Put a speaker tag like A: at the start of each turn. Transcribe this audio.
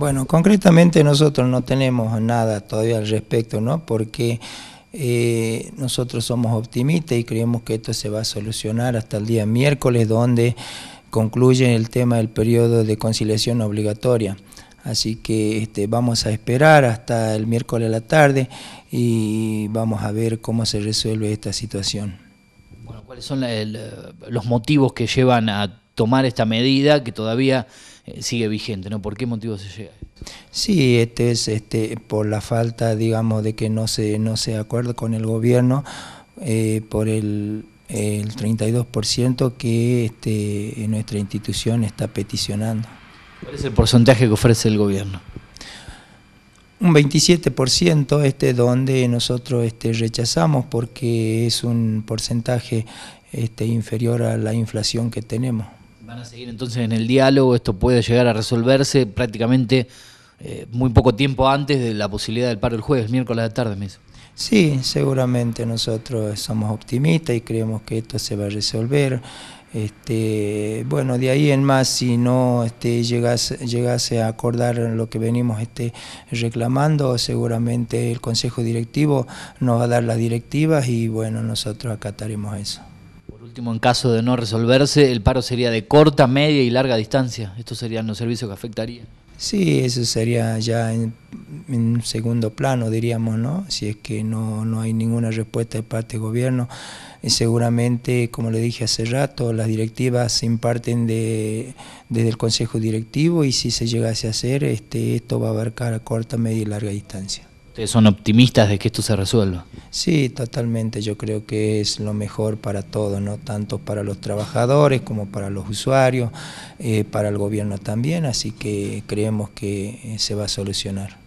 A: Bueno, concretamente nosotros no tenemos nada todavía al respecto, ¿no? Porque eh, nosotros somos optimistas y creemos que esto se va a solucionar hasta el día miércoles, donde concluye el tema del periodo de conciliación obligatoria. Así que este, vamos a esperar hasta el miércoles a la tarde y vamos a ver cómo se resuelve esta situación.
B: Bueno, ¿cuáles son los motivos que llevan a tomar esta medida que todavía eh, sigue vigente, ¿no? ¿Por qué motivo se llega?
A: Sí, este es este por la falta, digamos, de que no se no se con el gobierno eh, por el 32% que este, nuestra institución está peticionando.
B: ¿Cuál es el porcentaje que ofrece el gobierno?
A: Un 27% este, donde nosotros este, rechazamos porque es un porcentaje este, inferior a la inflación
B: que tenemos van a seguir entonces en el diálogo, esto puede llegar a resolverse prácticamente eh, muy poco tiempo antes de la posibilidad del paro el jueves, miércoles de tarde, me Sí,
A: seguramente nosotros somos optimistas y creemos que esto se va a resolver. Este, bueno, de ahí en más, si no este, llegase, llegase a acordar lo que venimos este, reclamando, seguramente el Consejo Directivo nos va a dar
B: las directivas y bueno, nosotros acataremos eso. Por último, en caso de no resolverse, el paro sería de corta, media y larga distancia. Esto serían los servicios que afectaría? Sí,
A: eso sería ya en, en, segundo plano, diríamos, ¿no? Si es que no, no hay ninguna respuesta de parte del gobierno. Eh, seguramente, como le dije hace rato, las directivas se imparten de, desde el Consejo Directivo y si se llegase a hacer, este, esto va a abarcar a corta, media y larga distancia.
B: ¿Ustedes son optimistas de que esto se resuelva?
A: Sí, totalmente. Yo creo que es lo mejor para todos, ¿no? tanto para los trabajadores como para los usuarios, eh, para el gobierno también. Así que creemos que eh, se va a solucionar.